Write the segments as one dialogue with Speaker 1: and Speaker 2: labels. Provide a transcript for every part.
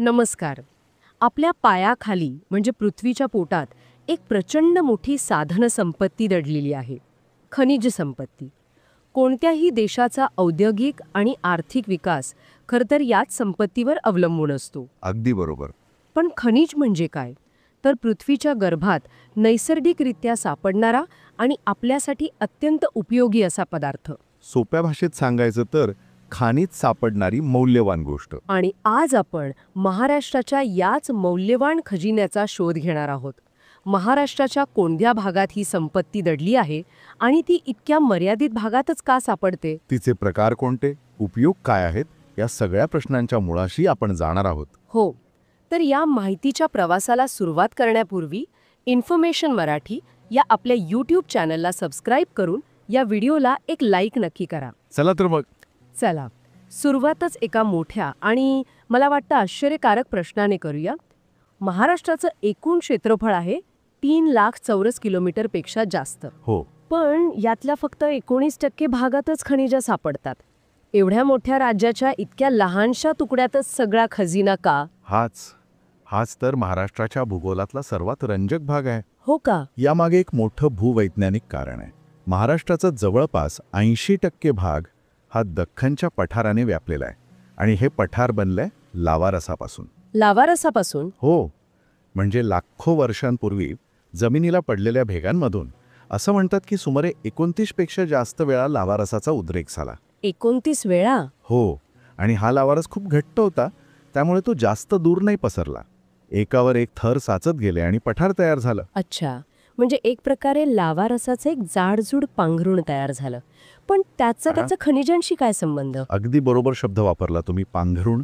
Speaker 1: नमस्कार आपल्या पायाखाली म्हणजे पृथ्वीच्या पोटात एक प्रचंड मोठी साधनसंपत्ती दडलेली आहे खनिज संपत्ती कोणत्याही देशाचा औद्योगिक आणि आर्थिक विकास तर याच संपत्तीवर अवलंबून असतो
Speaker 2: अगदी बरोबर
Speaker 1: पण खनिज म्हणजे काय तर पृथ्वीच्या गर्भात नैसर्गिकरित्या सापडणारा आणि आपल्यासाठी अत्यंत उपयोगी असा पदार्थ
Speaker 2: सोप्या भाषेत सांगायचं तर खाणीत सापडणारी मौल्यवान गोष्ट
Speaker 1: आणि आज आपण महाराष्ट्राच्या याच मौल्यवान खजिन्याचा शोध घेणार आहोत महाराष्ट्राच्या कोणत्या भागात ही संपत्ती दडली आहे आणि ती इतक्या मर्यादित भागातच का सापडते
Speaker 2: तिचे प्रकार कोणते उपयोग काय आहेत या सगळ्या प्रश्नांच्या मुळाशी आपण जाणार आहोत
Speaker 1: हो तर या माहितीच्या प्रवासाला सुरुवात करण्यापूर्वी इन्फॉर्मेशन मराठी या आपल्या यूट्यूब चॅनलला सबस्क्राईब करून या व्हिडिओला एक लाईक नक्की करा चला तर मग चला सुरुवातच एका मोठ्या आणि मला वाटतं आश्चर्यकारक प्रश्नाने करूया महाराष्ट्राचं एकूण क्षेत्रफळ आहे तीन लाख चौरस किलोमीटरपेक्षा जास्त हो पण यातल्या फक्त एकोणीस टक्के भागातच खनिजा सापडतात एवढ्या मोठ्या राज्याच्या इतक्या लहानशा तुकड्यातच सगळा खजिना का
Speaker 2: हाच हाच तर महाराष्ट्राच्या भूगोलातला सर्वात रंजक भाग आहे हो का यामागे एक मोठं भूवैज्ञानिक कारण आहे महाराष्ट्राचा जवळपास ऐंशी टक्के भाग हा दख्खनच्या पठाराने व्यापलेला आहे आणि हे पठार बनलंय लावारसापासून
Speaker 1: लावारसापासून
Speaker 2: हो म्हणजे लाखो वर्षांपूर्वी जमिनीला पडलेल्या भेगांमधून असं म्हणतात की सुमारे एकोणतीस पेक्षा जास्त वेळा लावारसाचा उद्रेक झाला
Speaker 1: एकोणतीस वेळा
Speaker 2: हो आणि हा लावारस खूप घट्ट होता त्यामुळे तो जास्त दूर नाही पसरला एकावर एक थर साचत गेले आणि पठार तयार झालं
Speaker 1: अच्छा म्हणजे एक प्रकारे लावा रसाचं एक जाडजूड पांघरुण तयार झालं पण त्याचा त्याचा खनिजांशी काय संबंध
Speaker 2: अगदी बरोबर शब्द वापरला तुम्ही पांघरुण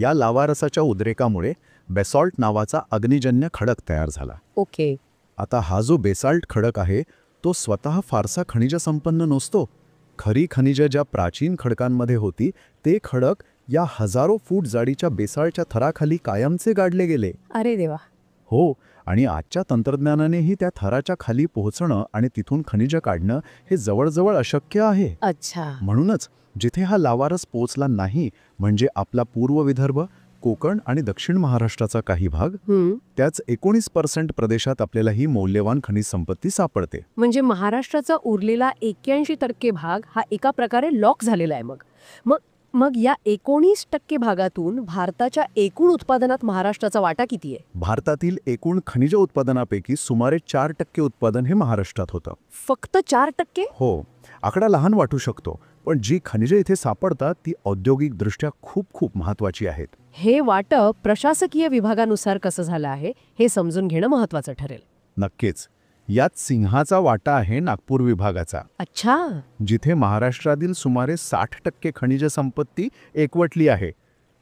Speaker 2: या लावा रसाच्या उद्रेकामुळे बेसॉल्ट नावाचा अग्निजन्य खडक तयार झाला ओके आता हा जो बेसाल्ट खडक आहे तो स्वतः फारसा खनिज संपन्न नसतो खरी खनिज ज्या प्राचीन खडकांमध्ये होती ते खडक या हजारो फूट जाडीच्या बेसाळच्या थराखाली कायमचे गाडले गेले अरे देवा हो आणि आजच्या तंत्रज्ञानानेही त्या थराच्या खाली पोहोचणं आणि तिथून खनिज काढणं हे जवळजवळ अशक्य आहे अच्छा म्हणूनच जिथे हा लावारस पोहोचला नाही म्हणजे आपला पूर्व विदर्भ कोकण आणि दक्षिण महाराष्ट्राचा काही भाग त्याच एकोणीस पर्सेंट प्रदेशात आपल्याला ही मौल्यवान खनिज संपत्ती सापडते
Speaker 1: म्हणजे महाराष्ट्राचा उरलेला एक्क्याऐंशी टक्के भाग हा एका प्रकारे लॉक झालेला आहे मग मग मग या एकोणीस टक्के भागातून भारताच्या एकूण उत्पादनात महाराष्ट्राचा वाटा किती आहे
Speaker 2: भारतातील एकूण खनिज उत्पादनापैकी सुमारे चार टक्के उत्पादन हे महाराष्ट्रात होतं
Speaker 1: फक्त चार टक्के
Speaker 2: हो आकडा लहान वाटू शकतो पण जी खनिजे इथे सापडतात ती औद्योगिक दृष्ट्या खूप खूप महत्वाची आहेत
Speaker 1: हे वाटप प्रशासकीय विभागानुसार कसं झालं आहे हे समजून घेणं महत्वाचं ठरेल
Speaker 2: नक्कीच यात सिंहाचा वाटा आहे नागपूर विभागाचा अच्छा जिथे महाराष्ट्रातील सुमारे साठ टक्के खनिज संपत्ती एकवटली आहे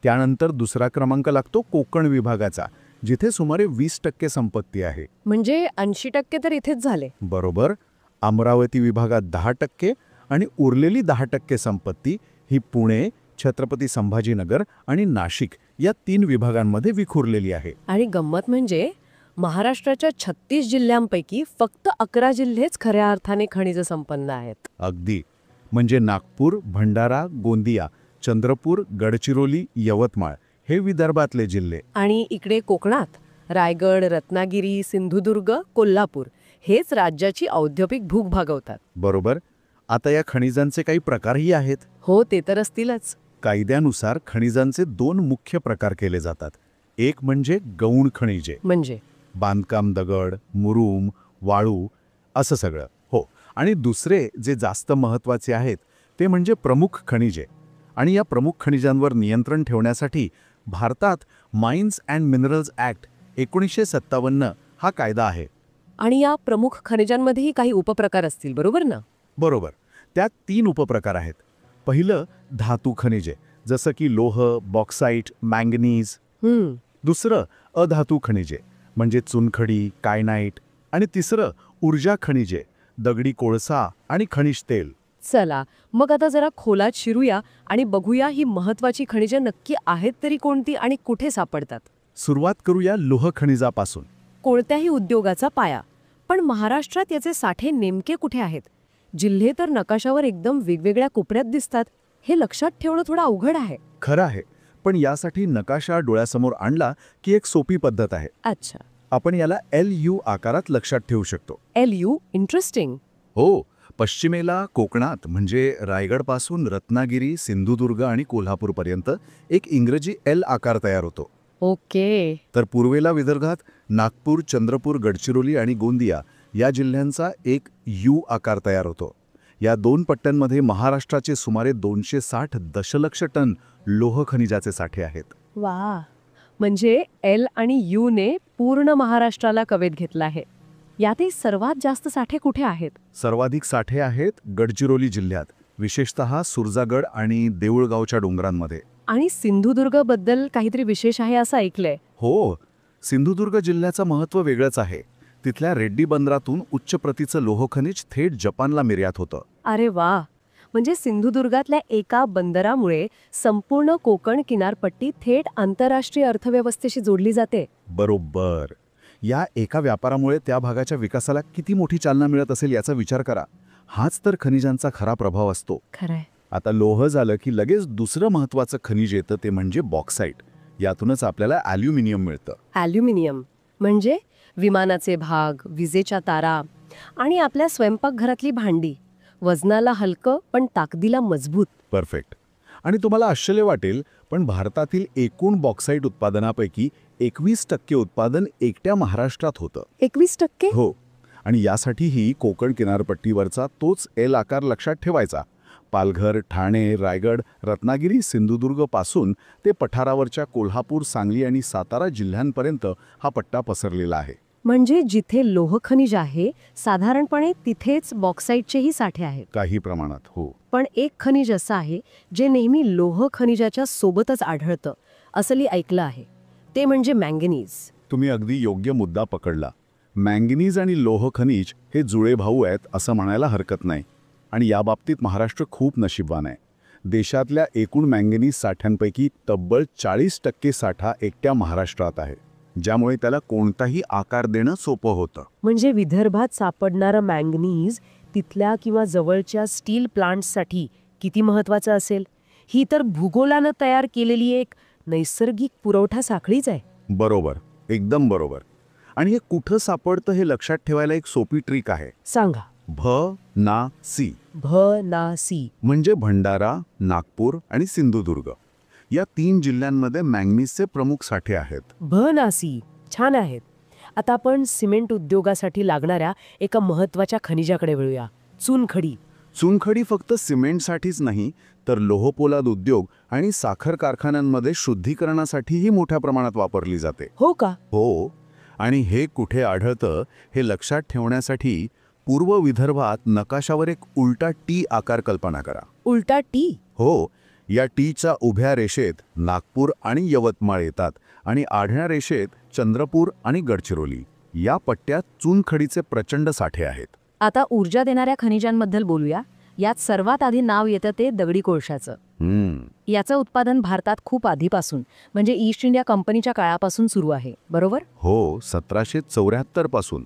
Speaker 2: त्यानंतर दुसरा क्रमांक लागतो कोकण विभागाचा जिथे सुमारे वीस टक्के संपत्ती आहे
Speaker 1: म्हणजे ऐंशी टक्के तर इथेच झाले
Speaker 2: बरोबर अमरावती विभागात दहा टक्के आणि उरलेली दहा टक्के संपत्ती ही पुणे छत्रपती संभाजीनगर आणि नाशिक या तीन विभागांमध्ये विखुरलेली आहे
Speaker 1: आणि गंमत म्हणजे महाराष्ट्राच्या छत्तीस जिल्ह्यांपैकी फक्त अकरा जिल्हेच खऱ्या अर्थाने खनिज संपन्न आहेत
Speaker 2: अगदी म्हणजे नागपूर भंडारा गोंदिया चंद्रपूर गडचिरोली यवतमाळ हे विदर्भातले जिल्हे
Speaker 1: आणि इकडे कोकणात रायगड रत्नागिरी सिंधुदुर्ग कोल्हापूर हेच राज्याची औद्योगिक भूक भागवतात
Speaker 2: बरोबर आता या खनिजांचे काही प्रकारही आहेत हो ते तर असतीलच कायद्यानुसार खनिजांचे दोन मुख्य प्रकार केले जातात एक म्हणजे गौण खनिजे म्हणजे बांधकाम दगड मुरूम वाळू असं सगळं हो आणि दुसरे जे जास्त महत्त्वाचे आहेत ते म्हणजे प्रमुख खनिजे आणि या प्रमुख खनिजांवर नियंत्रण ठेवण्यासाठी भारतात माइन्स अँड मिनरल्स ॲक्ट एकोणीसशे सत्तावन्न हा कायदा आहे
Speaker 1: आणि या प्रमुख खनिजांमध्येही काही उपप्रकार असतील बरोबर ना
Speaker 2: बरोबर त्यात तीन उपप्रकार आहेत पहिलं धातू खनिजे जसं की लोह बॉक्साईट मँगनीज दुसरं अधातू खनिजे म्हणजे चुनखडी कायनाईट आणि तिसरं ऊर्जा खनिजे दगडी कोळसा आणि खनिज तेल
Speaker 1: चला मग आता जरा खोलात शिरूया आणि बघूया ही महत्वाची खनिजे नक्की आहेत तरी कोणती आणि कुठे सापडतात
Speaker 2: सुरुवात करूया लोह खनिजापासून
Speaker 1: कोणत्याही उद्योगाचा पाया पण महाराष्ट्रात याचे साठे नेमके कुठे आहेत जिल्हे तर नकाशावर एकदम वेगवेगळ्या कोपऱ्यात दिसतात हे लक्षात ठेवणं थोडं अवघड आहे
Speaker 2: खरं आहे पण यासाठी नकाशा डोळ्यासमोर आणला की एक सोपी पद्धत आहे अच्छा आपण याला एल यू आकारात लक्षात ठेवू शकतो
Speaker 1: एल यू इंटरेस्टिंग
Speaker 2: हो पश्चिमेला कोकणात म्हणजे रायगड पासून रत्नागिरी सिंधुदुर्ग आणि कोल्हापूर पर्यंत एक इंग्रजी एल आकार तयार होतो ओके तर पूर्वेला विदर्भात नागपूर चंद्रपूर गडचिरोली आणि गोंदिया या जिल्ह्यांचा एक यू आकार तयार होतो या दोन पट्ट्यांमध्ये महाराष्ट्राचे सुमारे दोनशे दशलक्ष टन लोह खनिजाचे साठे आहेत
Speaker 1: वा म्हणजे एल आणि यू ने पूर्ण महाराष्ट्राला कवेत घेतला आहे यातही सर्वात जास्त साठे कुठे आहेत
Speaker 2: सर्वाधिक साठे आहेत गडचिरोली जिल्ह्यात विशेषत सुरजागड आणि देऊळगावच्या डोंगरांमध्ये
Speaker 1: आणि सिंधुदुर्ग बद्दल काहीतरी विशेष आहे असं ऐकलंय
Speaker 2: हो सिंधुदुर्ग जिल्ह्याचं महत्व वेगळंच आहे तिथल्या रेड्डी बंदरातून उच्च प्रतीचं लोहखनिज थेट जपानला निर्यात होतं
Speaker 1: अरे वा म्हणजे सिंधुदुर्गातल्या एका बंदरामुळे संपूर्ण कोकण किनारपट्टी थेट आंतरराष्ट्रीय अर्थव्यवस्थेशी जोडली जाते
Speaker 2: बरोबर या एका व्यापारामुळे त्या भागाच्या विकासाला किती मोठी चालना मिळत असेल याचा विचार करा हाच तर खनिजांचा खरा प्रभाव असतो खरंय आता लोह झालं की लगेच दुसरं महत्वाचं खनिज येतं ते म्हणजे बॉक्साईट यातूनच आपल्याला ॲल्युमिनियम मिळतं
Speaker 1: ॲल्युमिनियम म्हणजे विमानाचे भाग विजेच्या तारा आणि आपल्या स्वयंपाकघरातली भांडी वजनाला हलकं पण ताकदीला मजबूत
Speaker 2: परफेक्ट आणि तुम्हाला आश्चर्य वाटेल पण भारतातील एकूण बॉक्साईट उत्पादनापैकी एकवीस टक्के उत्पादन एकट्या महाराष्ट्रात होतं
Speaker 1: एकवीस टक्के हो
Speaker 2: आणि यासाठीही कोकण किनारपट्टीवरचा तोच एल आकार लक्षात ठेवायचा पालघर ठाणे रायगड रत्नागिरी सिंधुदुर्ग पासून ते पठारावरच्या कोल्हापूर सांगली आणि सातारा जिल्ह्यांपर्यंत हा पट्टा पसरलेला आहे
Speaker 1: म्हणजे जिथे लोहखनिज आहे साधारणपणे तिथेच बॉक्साईटचेही साठे आहेत
Speaker 2: काही प्रमाणात हो
Speaker 1: पण एक खनिज असं आहे जे नेहमी लोह खनिजाच्या सोबतच आढळतं असली ऐकलं आहे ते म्हणजे मँगनीज
Speaker 2: तुम्ही अगदी योग्य मुद्दा पकडला मँगनीज आणि लोह खनिज हे जुळे भाऊ आहेत असं म्हणायला हरकत नाही आणि याबाबतीत महाराष्ट्र खूप नशीबवान आहे देशातल्या एकूण मँगनीज साठ्यांपैकी तब्बल चाळीस टक्के साठा एकट्या महाराष्ट्रात आहे ज्यामुळे त्याला कोणताही आकार देणं सोपं होतं
Speaker 1: म्हणजे विदर्भात सापडणारं मॅंगनीज तिथल्या किंवा जवळच्या स्टील प्लांट्ससाठी किती महत्वाचं असेल ही तर भूगोलानं तयार केलेली एक नैसर्गिक पुरवठा साखळीच आहे
Speaker 2: बरोबर एकदम बरोबर आणि हे कुठं सापडतं हे लक्षात ठेवायला एक सोपी ट्रिक आहे सांगा भ ना सी भ ना सी म्हणजे भंडारा नागपूर आणि सिंधुदुर्ग या तीन जिल्ह्यांमध्ये मॅंगनीजचे प्रमुख साठे आहेत
Speaker 1: भनासी छान आहेत आता आपण सिमेंट उद्योगासाठी लागणाऱ्या एका महत्वाच्या खनिजाकडे वळूया
Speaker 2: चुनखडी चुनखडी फक्त सिमेंटसाठीच नाही तर लोहपोलाद उद्योग आणि साखर कारखान्यांमध्ये शुद्धीकरणासाठीही मोठ्या प्रमाणात वापरली जाते हो का हो आणि हे कुठे आढळतं हे लक्षात ठेवण्यासाठी पूर्व विदर्भात नकाशावर एक उलटा टी आकार कल्पना करा उलटा टी हो या टीच्या उभ्या रेषेत नागपूर आणि यवतमाळ येतात आणि आढळ्या रेषेत चंद्रपूर आणि गडचिरोली या पट्ट्यात चुनखडीचे प्रचंड साठे आहेत
Speaker 1: आता ऊर्जा देणाऱ्या खनिजांबद्दल बोलूया यात सर्वात आधी नाव येतं ते दगडी कोळशाचं याचं उत्पादन भारतात खूप आधीपासून म्हणजे ईस्ट इंडिया कंपनीच्या काळापासून सुरू आहे बरोबर
Speaker 2: हो सतराशे चौऱ्याहत्तर पासून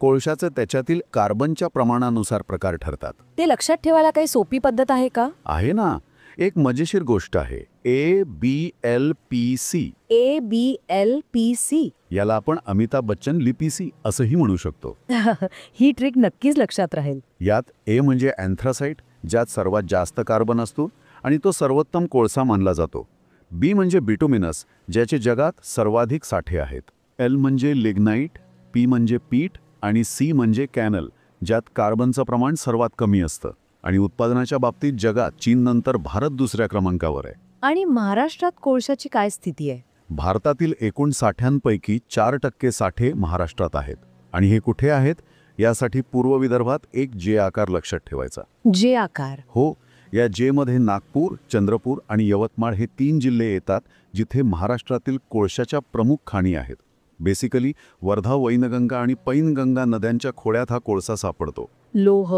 Speaker 2: कोळशाचे त्याच्यातील कार्बनच्या प्रमाणानुसार प्रकार ठरतात
Speaker 1: ते लक्षात ठेवायला काही सोपी पद्धत आहे का
Speaker 2: आहे ना एक मजेशीर गोष्ट आहे A B L P C
Speaker 1: A B L P C
Speaker 2: याला आपण अमिताभ बच्चन लिपीसी असंही म्हणू शकतो
Speaker 1: ही ट्रिक नक्कीच लक्षात राहील
Speaker 2: यात ए म्हणजे अँथ्रासाइट ज्यात सर्वात जास्त कार्बन असतो आणि तो सर्वोत्तम कोळसा मानला जातो बी म्हणजे बिटुमिनस ज्याचे जगात सर्वाधिक साठे आहेत एल म्हणजे लिग्नाईट पी म्हणजे पीठ आणि सी म्हणजे कॅनल ज्यात कार्बनचं प्रमाण सर्वात कमी असतं आणि उत्पादनाच्या बाबतीत जगात चीन नंतर भारत दुसऱ्या क्रमांकावर आहे
Speaker 1: आणि महाराष्ट्रात कोळशाची काय स्थिती आहे
Speaker 2: भारतातील एकूण साठ्यांपैकी चार टक्के साठे महाराष्ट्रात आहेत आणि हे कुठे आहेत यासाठी पूर्व विदर्भात एक जे आकार लक्षात ठेवायचा
Speaker 1: जे आकार
Speaker 2: हो या जे मध्ये नागपूर चंद्रपूर आणि यवतमाळ हे तीन जिल्हे येतात जिथे महाराष्ट्रातील कोळशाच्या प्रमुख खाणी आहेत बेसिकली वर्धा वैनगंगा आणि पैनगंगा नद्यांच्या खोळ्यात हा कोळसा सापडतो
Speaker 1: लोह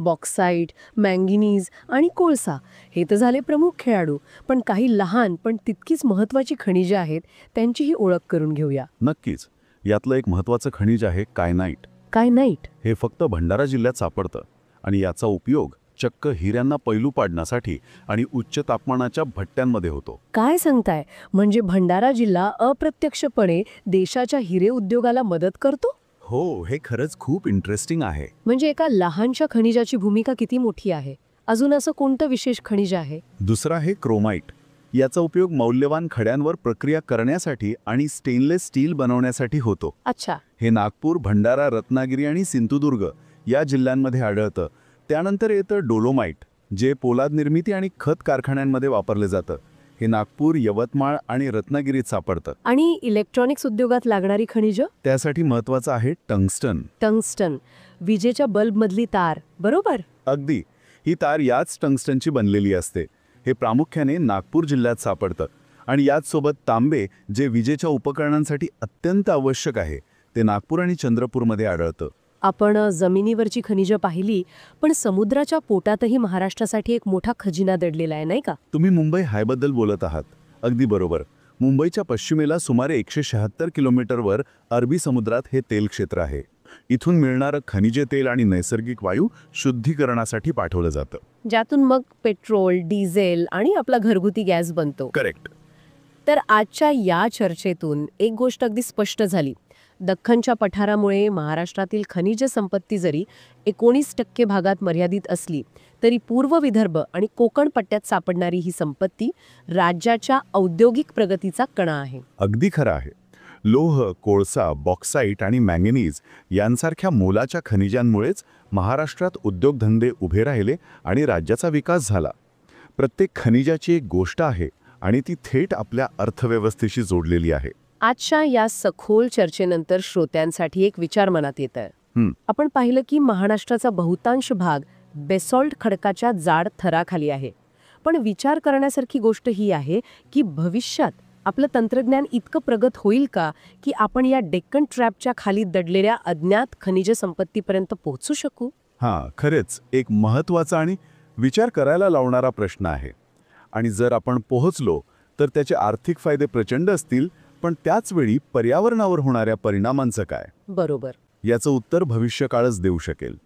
Speaker 1: बॉक्साईट मँगिनीज आणि कोळसा हे तर झाले प्रमुख खेळाडू पण काही लहान पण तितकीच महत्त्वाची खनिजे आहेत त्यांचीही ओळख करून घेऊया
Speaker 2: नक्कीच यातलं एक महत्वाचं खनिज आहे कायनाईट कायनाईट हे फक्त भंडारा जिल्ह्यात सापडतं आणि याचा उपयोग चक्क हिऱ्यांना पैलू पाडण्यासाठी आणि उच्च तापमानाच्या भट्ट्यांमध्ये होतो
Speaker 1: काय सांगताय म्हणजे भंडारा जिल्हा अप्रत्यक्षपणे देशाच्या हिरे उद्योगाला मदत करतो
Speaker 2: हो हे खरंच खूप इंटरेस्टिंग आहे
Speaker 1: म्हणजे एका लहानशा खनिजाची भूमिका किती मोठी आहे अजून असं कोणतं विशेष खनिज आहे
Speaker 2: दुसरा आहे क्रोमाइट याचा उपयोग मौल्यवान खड्यांवर प्रक्रिया करण्यासाठी आणि स्टेनलेस स्टील बनवण्यासाठी होतो अच्छा हे नागपूर भंडारा रत्नागिरी आणि सिंधुदुर्ग या जिल्ह्यांमध्ये आढळतं त्यानंतर येतं डोलोमाइट जे पोलाद निर्मिती आणि खत कारखान्यांमध्ये वापरलं जातं हे नागपूर यवतमाळ आणि रत्नागिरीत सापडतं
Speaker 1: आणि इलेक्ट्रॉनिक्स उद्योगात लागणारी खनिज
Speaker 2: त्यासाठी महत्वाचं आहे टंगस्टन
Speaker 1: टंगस्टन विजेच्या मधली तार बरोबर
Speaker 2: अगदी ही तार याच टंगस्टनची बनलेली असते हे प्रामुख्याने नागपूर जिल्ह्यात सापडतं आणि याच सोबत तांबे जे विजेच्या उपकरणांसाठी अत्यंत आवश्यक आहे ते नागपूर आणि चंद्रपूरमध्ये आढळतं
Speaker 1: आपण जमिनीवरची खनिजं पाहिली पण समुद्राच्या पोटातही महाराष्ट्रासाठी एक मोठा खजिना दडलेला आहे नाही का
Speaker 2: तुम्ही मुंबई हायबद्दल बोलत आहात अगदी बरोबर मुंबईच्या पश्चिमेला सुमारे एकशे शहात्तर किलोमीटरवर अरबी समुद्रात हे तेल क्षेत्र आहे इथून मिळणारं खनिजे तेल आणि नैसर्गिक वायू शुद्धीकरणासाठी पाठवलं जातं
Speaker 1: ज्यातून मग पेट्रोल डिझेल आणि आपला घरगुती गॅस बनतो करेक्ट तर आजच्या या चर्चेतून एक गोष्ट अगदी स्पष्ट झाली दख्खनच्या पठारामुळे महाराष्ट्रातील खनिज संपत्ती जरी एकोणीस टक्के भागात मर्यादित असली तरी पूर्व विदर्भ आणि कोकण पट्ट्यात सापडणारी ही संपत्ती राज्याच्या औद्योगिक प्रगतीचा कणा आहे
Speaker 2: अगदी खरं आहे लोह कोळसा बॉक्साईट आणि मॅंगनीज यांसारख्या मोलाच्या खनिजांमुळेच महाराष्ट्रात उद्योगधंदे उभे राहिले आणि राज्याचा विकास झाला प्रत्येक खनिजाची एक गोष्ट आहे आणि ती थेट आपल्या अर्थव्यवस्थेशी जोडलेली आहे
Speaker 1: आजच्या या सखोल चर्चेनंतर श्रोत्यांसाठी एक विचार मनात येत आहे आपण पाहिलं की महाराष्ट्राचा बहुतांश भाग बेसॉल्ट खडकाच्या जाड थराखाली आहे पण विचार करण्यासारखी गोष्ट ही आहे की भविष्यात आपलं तंत्रज्ञान इतकं प्रगत होईल का की आपण या डेक्कन ट्रॅपच्या खाली दडलेल्या अज्ञात खनिज संपत्तीपर्यंत
Speaker 2: पोहोचू शकू हा खरेच एक महत्वाचा आणि विचार करायला लावणारा प्रश्न आहे आणि जर आपण पोहोचलो तर त्याचे आर्थिक फायदे प्रचंड असतील पण वेळी पर्यावरणावर होणाऱ्या परिणामांचं काय बरोबर याचं उत्तर भविष्यकाळच देऊ शकेल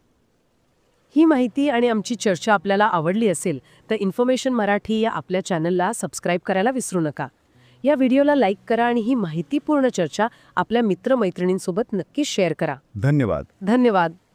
Speaker 1: ही माहिती आणि आमची चर्चा आपल्याला आवडली असेल तर इन्फॉर्मेशन मराठी या आपल्या चॅनलला सबस्क्राईब करायला विसरू नका या व्हिडिओला लाईक करा आणि ही माहितीपूर्ण चर्चा आपल्या मित्रमैत्रिणींसोबत नक्की शेअर करा धन्यवाद धन्यवाद